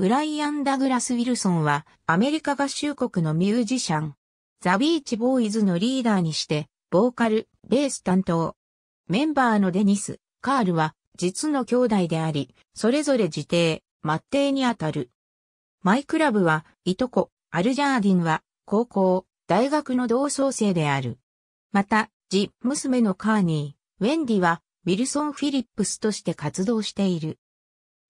ブライアン・ダグラス・ウィルソンはアメリカ合衆国のミュージシャン。ザ・ビーチ・ボーイズのリーダーにして、ボーカル、ベース担当。メンバーのデニス、カールは実の兄弟であり、それぞれ自邸、末邸にあたる。マイクラブは、いとこ、アルジャーディンは、高校、大学の同窓生である。また、ジ・娘のカーニー、ウェンディは、ウィルソン・フィリップスとして活動している。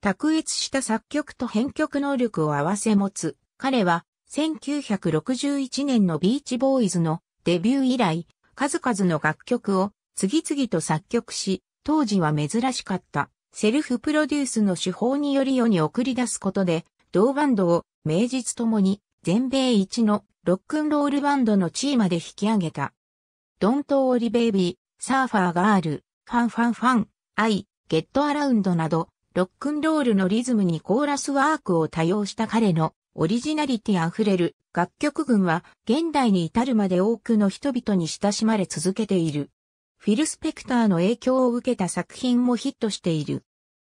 卓越した作曲と編曲能力を併せ持つ。彼は、1961年のビーチボーイズのデビュー以来、数々の楽曲を次々と作曲し、当時は珍しかったセルフプロデュースの手法により世に送り出すことで、同バンドを名実ともに全米一のロックンロールバンドの地位まで引き上げた。ドントオリベイビー、サーファーガール、ファンファンファン、アイ、ゲットアラウンドなどロックンロールのリズムにコーラスワークを多用した彼のオリジナリティあふれる楽曲群は現代に至るまで多くの人々に親しまれ続けている。フィル・スペクターの影響を受けた作品もヒットしている。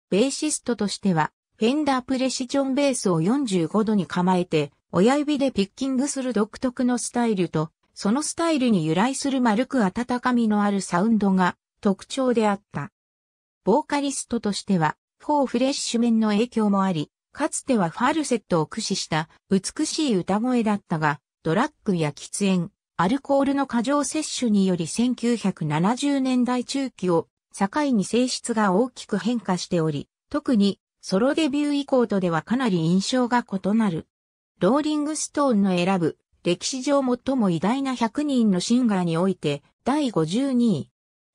ベーシストとしては、フェンダープレシジョンベースを45度に構えて、親指でピッキングする独特のスタイルと、そのスタイルに由来する丸く温かみのあるサウンドが特徴であった。ボーカリストとしては、フォーフレッシュ面の影響もあり、かつてはファルセットを駆使した美しい歌声だったが、ドラッグや喫煙、アルコールの過剰摂取により1970年代中期を境に性質が大きく変化しており、特にソロデビュー以降とではかなり印象が異なる。ローリングストーンの選ぶ歴史上最も偉大な100人のシンガーにおいて第52位。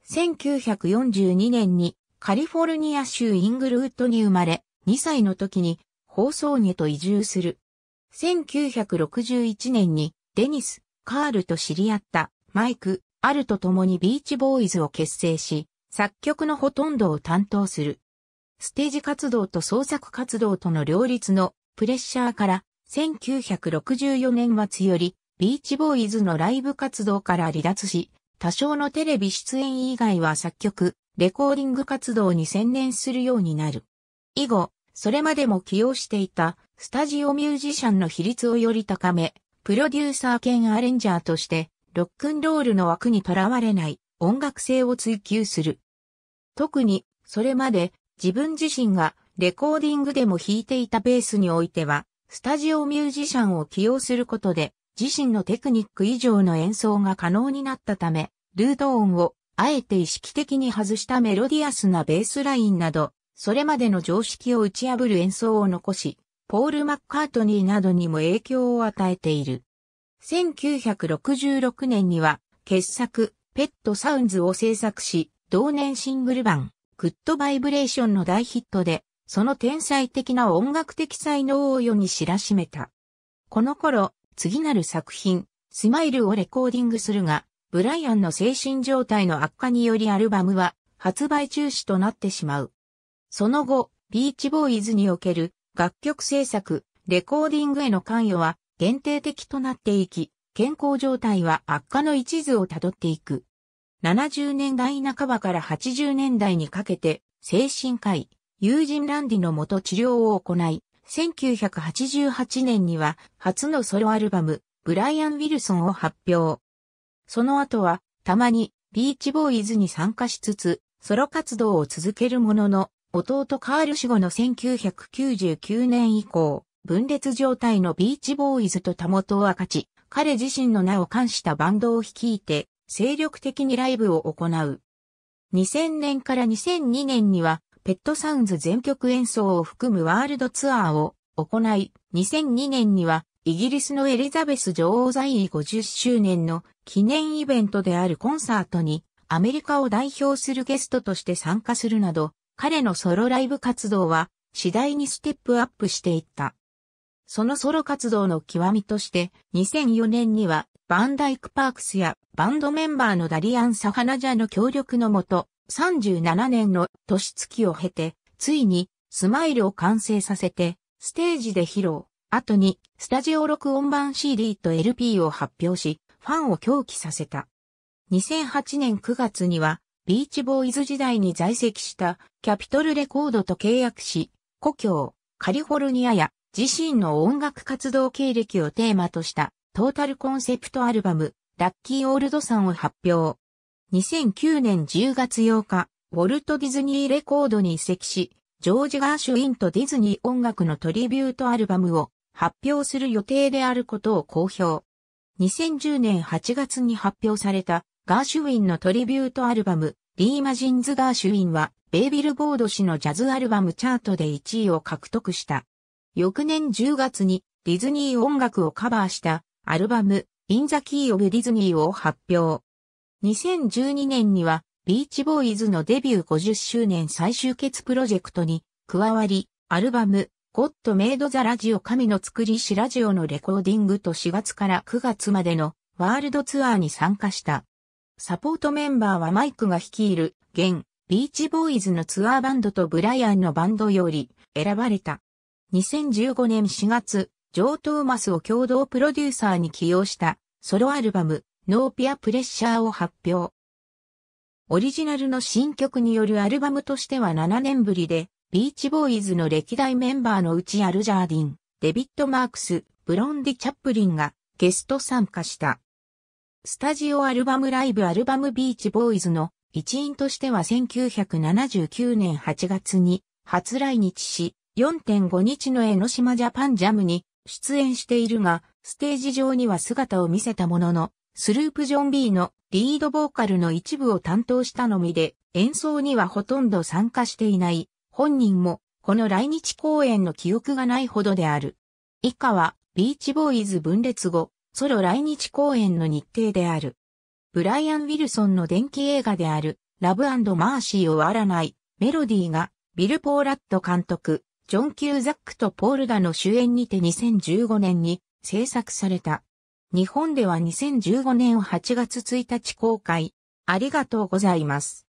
1942年にカリフォルニア州イングルウッドに生まれ、2歳の時に放送にと移住する。1961年にデニス、カールと知り合ったマイク、アルと共にビーチボーイズを結成し、作曲のほとんどを担当する。ステージ活動と創作活動との両立のプレッシャーから、1964年末よりビーチボーイズのライブ活動から離脱し、多少のテレビ出演以外は作曲、レコーディング活動に専念するようになる。以後、それまでも起用していたスタジオミュージシャンの比率をより高め、プロデューサー兼アレンジャーとして、ロックンロールの枠にとらわれない音楽性を追求する。特に、それまで自分自身がレコーディングでも弾いていたベースにおいては、スタジオミュージシャンを起用することで、自身のテクニック以上の演奏が可能になったため、ルート音をあえて意識的に外したメロディアスなベースラインなど、それまでの常識を打ち破る演奏を残し、ポール・マッカートニーなどにも影響を与えている。1966年には、傑作、ペット・サウンズを制作し、同年シングル版、グッド・バイブレーションの大ヒットで、その天才的な音楽的才能を世に知らしめた。この頃、次なる作品、スマイルをレコーディングするが、ブライアンの精神状態の悪化によりアルバムは発売中止となってしまう。その後、ビーチボーイズにおける楽曲制作、レコーディングへの関与は限定的となっていき、健康状態は悪化の一途をたどっていく。70年代半ばから80年代にかけて、精神科医、友人ランディのもと治療を行い、1988年には初のソロアルバム、ブライアン・ウィルソンを発表。その後は、たまに、ビーチボーイズに参加しつつ、ソロ活動を続けるものの、弟カール・死後の1999年以降、分裂状態のビーチボーイズとたもとを分かち、彼自身の名を冠したバンドを率いて、精力的にライブを行う。2000年から2002年には、ペットサウンズ全曲演奏を含むワールドツアーを行い、2002年にはイギリスのエリザベス女王在位50周年の記念イベントであるコンサートにアメリカを代表するゲストとして参加するなど、彼のソロライブ活動は次第にステップアップしていった。そのソロ活動の極みとして2004年にはバンダイクパークスやバンドメンバーのダリアン・サハナジャの協力のもと37年の年月を経てついにスマイルを完成させてステージで披露。後に、スタジオ録音版 CD と LP を発表し、ファンを狂気させた。2008年9月には、ビーチボーイズ時代に在籍したキャピトルレコードと契約し、故郷、カリフォルニアや自身の音楽活動経歴をテーマとしたトータルコンセプトアルバム、ラッキーオールドさんを発表。2009年10月8日、ウォルト・ディズニーレコードに移籍し、ジョージ・ガーシュインとディズニー音楽のトリビュートアルバムを発表する予定であることを公表。2010年8月に発表されたガーシュウィンのトリビュートアルバムリーマジンズ・ガーシュウィンはベイビルボード氏のジャズアルバムチャートで1位を獲得した。翌年10月にディズニー音楽をカバーしたアルバムインザ・キー・オブ・ディズニーを発表。2012年にはビーチボーイズのデビュー50周年最終決プロジェクトに加わり、アルバムゴッドメイドザラジオ神の作り師ラジオのレコーディングと4月から9月までのワールドツアーに参加した。サポートメンバーはマイクが率いる、現、ビーチボーイズのツアーバンドとブライアンのバンドより選ばれた。2015年4月、ジョー・トーマスを共同プロデューサーに起用したソロアルバム、ノーピア・プレッシャーを発表。オリジナルの新曲によるアルバムとしては7年ぶりで、ビーチボーイズの歴代メンバーのうちアルジャーディン、デビッド・マークス、ブロンディ・チャップリンがゲスト参加した。スタジオアルバムライブアルバムビーチボーイズの一員としては1979年8月に初来日し、4.5日の江ノ島ジャパンジャムに出演しているが、ステージ上には姿を見せたものの、スループジョン B のリードボーカルの一部を担当したのみで、演奏にはほとんど参加していない本人も、この来日公演の記憶がないほどである。以下は、ビーチボーイズ分裂後、ソロ来日公演の日程である。ブライアン・ウィルソンの電気映画である、ラブマーシーをあらない、メロディーが、ビル・ポーラット監督、ジョン・キューザックとポールダの主演にて2015年に制作された。日本では2015年8月1日公開。ありがとうございます。